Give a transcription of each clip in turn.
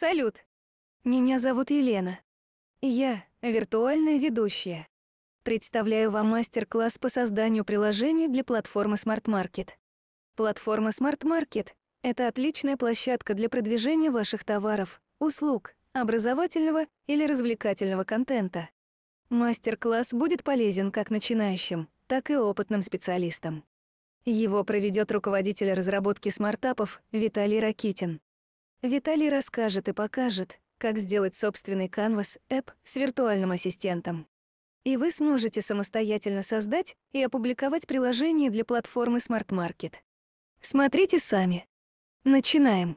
Салют! Меня зовут Елена. я — виртуальная ведущая. Представляю вам мастер-класс по созданию приложений для платформы Smart Market. Платформа Smart Market — это отличная площадка для продвижения ваших товаров, услуг, образовательного или развлекательного контента. Мастер-класс будет полезен как начинающим, так и опытным специалистам. Его проведет руководитель разработки смартапов Виталий Ракитин. Виталий расскажет и покажет, как сделать собственный Canvas App с виртуальным ассистентом. И вы сможете самостоятельно создать и опубликовать приложение для платформы Smart Market. Смотрите сами. Начинаем.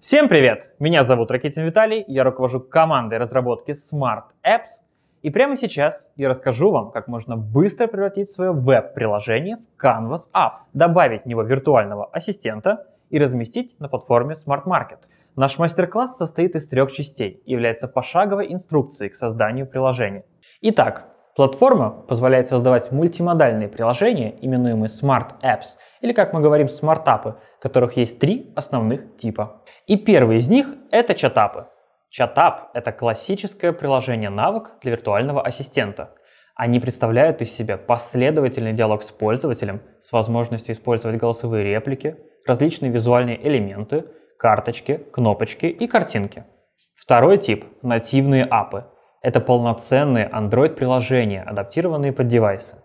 Всем привет! Меня зовут Ракетин Виталий, я руковожу командой разработки Smart Apps и прямо сейчас я расскажу вам, как можно быстро превратить свое веб-приложение в Canvas App, добавить в него виртуального ассистента и разместить на платформе Smart Market. Наш мастер-класс состоит из трех частей и является пошаговой инструкцией к созданию приложения. Итак, Платформа позволяет создавать мультимодальные приложения, именуемые Smart Apps, или как мы говорим, Smart Apps, которых есть три основных типа. И первый из них — это чатапы. ChatUp — это классическое приложение навык для виртуального ассистента. Они представляют из себя последовательный диалог с пользователем с возможностью использовать голосовые реплики, различные визуальные элементы, карточки, кнопочки и картинки. Второй тип — нативные апы. Это полноценные Android-приложения, адаптированные под девайсы.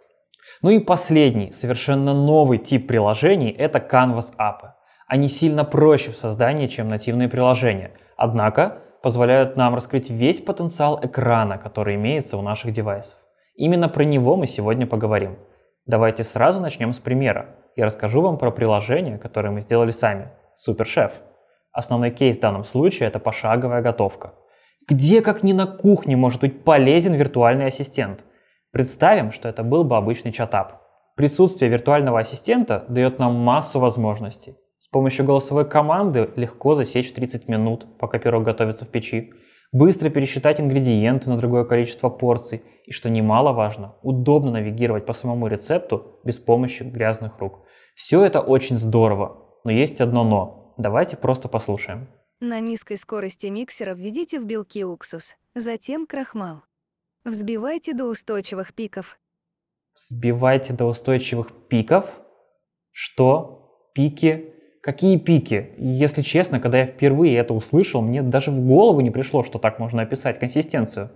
Ну и последний, совершенно новый тип приложений — это Canvas апы. Они сильно проще в создании, чем нативные приложения. Однако позволяют нам раскрыть весь потенциал экрана, который имеется у наших девайсов. Именно про него мы сегодня поговорим. Давайте сразу начнем с примера. Я расскажу вам про приложение, которое мы сделали сами – Супершеф. Основной кейс в данном случае – это пошаговая готовка. Где, как ни на кухне, может быть полезен виртуальный ассистент? Представим, что это был бы обычный чатап. Присутствие виртуального ассистента дает нам массу возможностей помощью голосовой команды легко засечь 30 минут, пока пирог готовится в печи, быстро пересчитать ингредиенты на другое количество порций и, что немаловажно, удобно навигировать по самому рецепту без помощи грязных рук. Все это очень здорово, но есть одно «но». Давайте просто послушаем. На низкой скорости миксера введите в белки уксус, затем крахмал. Взбивайте до устойчивых пиков. Взбивайте до устойчивых пиков? Что? Пики Какие пики? Если честно, когда я впервые это услышал, мне даже в голову не пришло, что так можно описать консистенцию.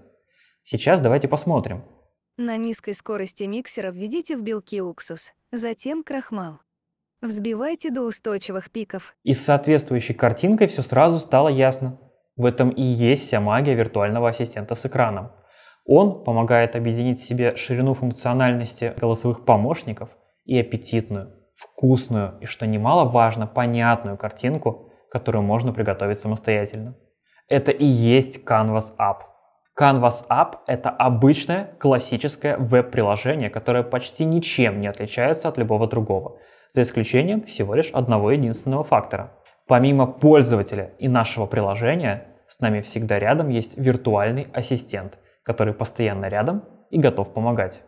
Сейчас давайте посмотрим. На низкой скорости миксера введите в белки уксус, затем крахмал. Взбивайте до устойчивых пиков. И с соответствующей картинкой все сразу стало ясно. В этом и есть вся магия виртуального ассистента с экраном. Он помогает объединить в себе ширину функциональности голосовых помощников и аппетитную, вкусную и, что немаловажно, понятную картинку, которую можно приготовить самостоятельно. Это и есть Canvas App. Canvas App — это обычное классическое веб-приложение, которое почти ничем не отличается от любого другого, за исключением всего лишь одного единственного фактора. Помимо пользователя и нашего приложения, с нами всегда рядом есть виртуальный ассистент, который постоянно рядом и готов помогать.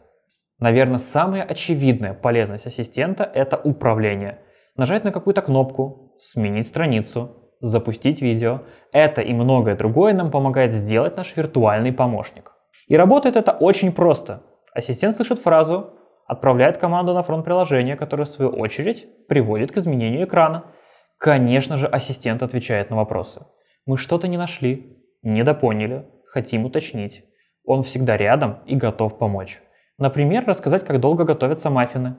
Наверное, самая очевидная полезность ассистента – это управление. Нажать на какую-то кнопку, сменить страницу, запустить видео. Это и многое другое нам помогает сделать наш виртуальный помощник. И работает это очень просто. Ассистент слышит фразу, отправляет команду на фронт приложения, которое в свою очередь приводит к изменению экрана. Конечно же, ассистент отвечает на вопросы. Мы что-то не нашли, недопоняли, хотим уточнить. Он всегда рядом и готов помочь. Например, рассказать, как долго готовятся маффины.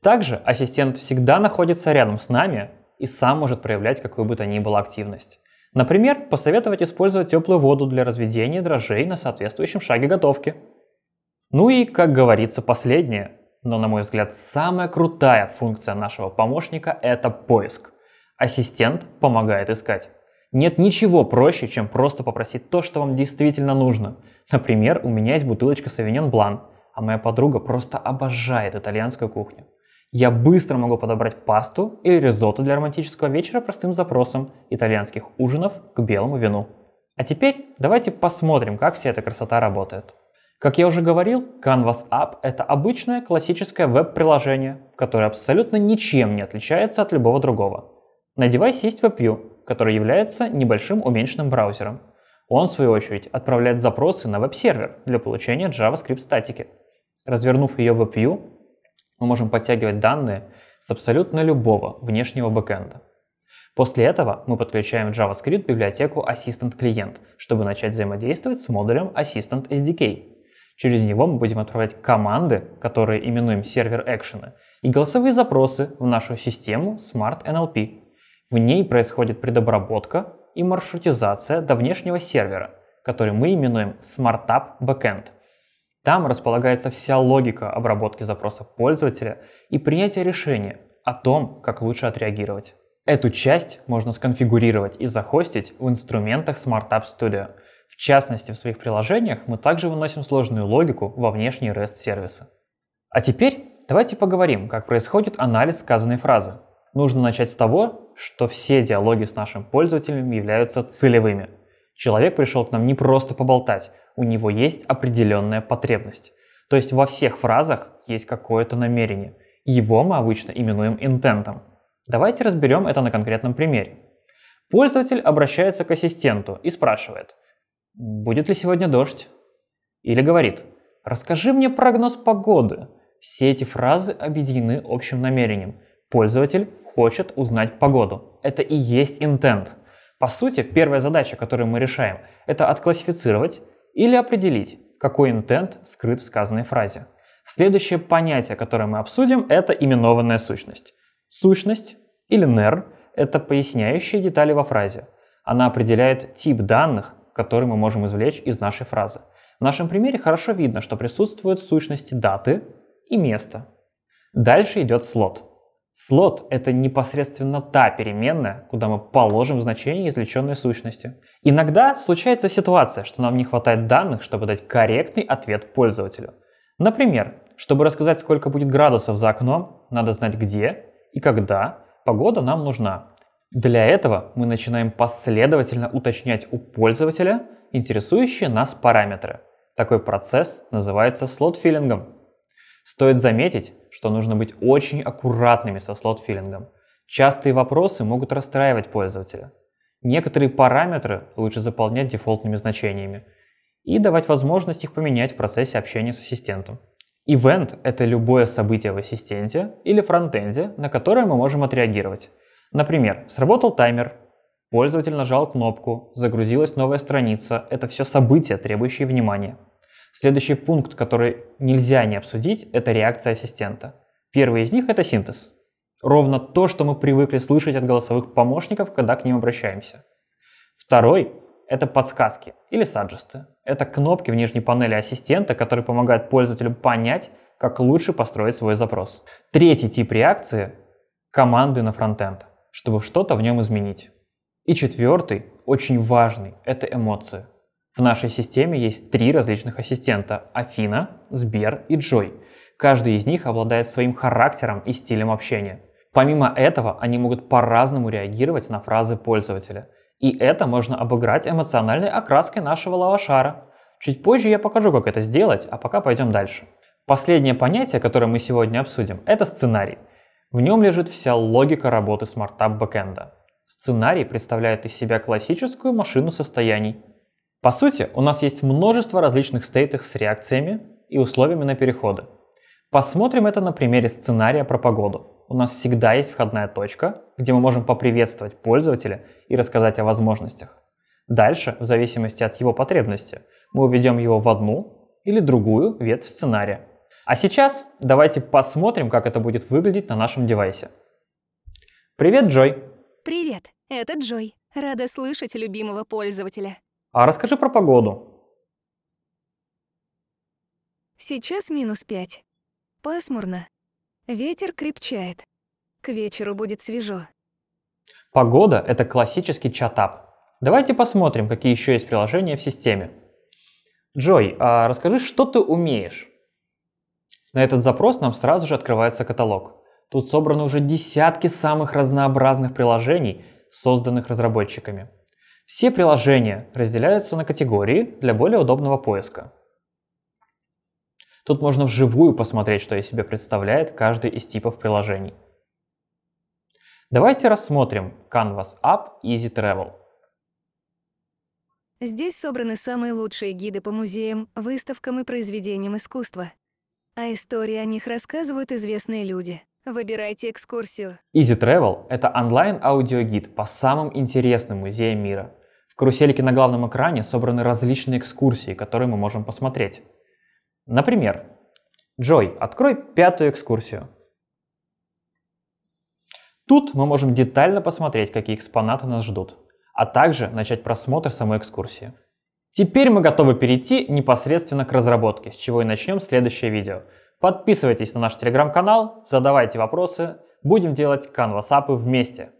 Также ассистент всегда находится рядом с нами и сам может проявлять какую бы то ни было активность. Например, посоветовать использовать теплую воду для разведения дрожжей на соответствующем шаге готовки. Ну и, как говорится, последнее, но на мой взгляд самая крутая функция нашего помощника – это поиск. Ассистент помогает искать. Нет ничего проще, чем просто попросить то, что вам действительно нужно. Например, у меня есть бутылочка Sauvignon Blanc а моя подруга просто обожает итальянскую кухню. Я быстро могу подобрать пасту или ризотто для романтического вечера простым запросом итальянских ужинов к белому вину. А теперь давайте посмотрим, как вся эта красота работает. Как я уже говорил, Canvas App – это обычное классическое веб-приложение, которое абсолютно ничем не отличается от любого другого. На девайсе есть WebView, который является небольшим уменьшенным браузером. Он, в свою очередь, отправляет запросы на веб-сервер для получения JavaScript статики – Развернув ее в AppView, мы можем подтягивать данные с абсолютно любого внешнего бэкэнда. После этого мы подключаем в JavaScript библиотеку Assistant Client, чтобы начать взаимодействовать с модулем Assistant SDK. Через него мы будем отправлять команды, которые именуем сервер экшены, и голосовые запросы в нашу систему Smart NLP. В ней происходит предобработка и маршрутизация до внешнего сервера, который мы именуем SmartApp Backend – там располагается вся логика обработки запроса пользователя и принятия решения о том, как лучше отреагировать. Эту часть можно сконфигурировать и захостить в инструментах Smart App Studio. В частности, в своих приложениях мы также выносим сложную логику во внешние REST-сервисы. А теперь давайте поговорим, как происходит анализ сказанной фразы. Нужно начать с того, что все диалоги с нашим пользователем являются целевыми – Человек пришел к нам не просто поболтать, у него есть определенная потребность. То есть во всех фразах есть какое-то намерение. Его мы обычно именуем интентом. Давайте разберем это на конкретном примере. Пользователь обращается к ассистенту и спрашивает, будет ли сегодня дождь? Или говорит, расскажи мне прогноз погоды. Все эти фразы объединены общим намерением. Пользователь хочет узнать погоду. Это и есть интент. По сути, первая задача, которую мы решаем, это отклассифицировать или определить, какой интент скрыт в сказанной фразе. Следующее понятие, которое мы обсудим, это именованная сущность. Сущность или NER – это поясняющие детали во фразе. Она определяет тип данных, которые мы можем извлечь из нашей фразы. В нашем примере хорошо видно, что присутствуют сущности даты и места. Дальше идет слот – Слот — это непосредственно та переменная, куда мы положим значение извлеченной сущности. Иногда случается ситуация, что нам не хватает данных, чтобы дать корректный ответ пользователю. Например, чтобы рассказать, сколько будет градусов за окном, надо знать где и когда погода нам нужна. Для этого мы начинаем последовательно уточнять у пользователя интересующие нас параметры. Такой процесс называется слот-филлингом. Стоит заметить, что нужно быть очень аккуратными со слот-филлингом. Частые вопросы могут расстраивать пользователя. Некоторые параметры лучше заполнять дефолтными значениями и давать возможность их поменять в процессе общения с ассистентом. Event — это любое событие в ассистенте или фронтенде, на которое мы можем отреагировать. Например, сработал таймер, пользователь нажал кнопку, загрузилась новая страница — это все события, требующие внимания. Следующий пункт, который нельзя не обсудить, это реакция ассистента. Первый из них – это синтез. Ровно то, что мы привыкли слышать от голосовых помощников, когда к ним обращаемся. Второй – это подсказки или саджесты. Это кнопки в нижней панели ассистента, которые помогают пользователю понять, как лучше построить свой запрос. Третий тип реакции – команды на фронтенд, чтобы что-то в нем изменить. И четвертый, очень важный, это эмоции. В нашей системе есть три различных ассистента – Афина, Сбер и Джой. Каждый из них обладает своим характером и стилем общения. Помимо этого, они могут по-разному реагировать на фразы пользователя. И это можно обыграть эмоциональной окраской нашего лавашара. Чуть позже я покажу, как это сделать, а пока пойдем дальше. Последнее понятие, которое мы сегодня обсудим, это сценарий. В нем лежит вся логика работы смартап бэкенда. Сценарий представляет из себя классическую машину состояний, по сути, у нас есть множество различных стейтов с реакциями и условиями на переходы. Посмотрим это на примере сценария про погоду. У нас всегда есть входная точка, где мы можем поприветствовать пользователя и рассказать о возможностях. Дальше, в зависимости от его потребности, мы уведем его в одну или другую ветвь сценария. А сейчас давайте посмотрим, как это будет выглядеть на нашем девайсе. Привет, Джой! Привет, это Джой. Рада слышать любимого пользователя. А расскажи про погоду. Сейчас минус пять. Пасмурно. Ветер крепчает. К вечеру будет свежо. Погода – это классический чатап. Давайте посмотрим, какие еще есть приложения в системе. Джой, а расскажи, что ты умеешь? На этот запрос нам сразу же открывается каталог. Тут собраны уже десятки самых разнообразных приложений, созданных разработчиками. Все приложения разделяются на категории для более удобного поиска. Тут можно вживую посмотреть, что из себя представляет каждый из типов приложений. Давайте рассмотрим Canvas App Easy Travel. Здесь собраны самые лучшие гиды по музеям, выставкам и произведениям искусства. А истории о них рассказывают известные люди. Выбирайте экскурсию. Easy Travel – это онлайн-аудиогид по самым интересным музеям мира – карусельке на главном экране собраны различные экскурсии, которые мы можем посмотреть. Например, Джой, открой пятую экскурсию. Тут мы можем детально посмотреть, какие экспонаты нас ждут, а также начать просмотр самой экскурсии. Теперь мы готовы перейти непосредственно к разработке, с чего и начнем следующее видео. Подписывайтесь на наш телеграм-канал, задавайте вопросы, будем делать канвасапы вместе.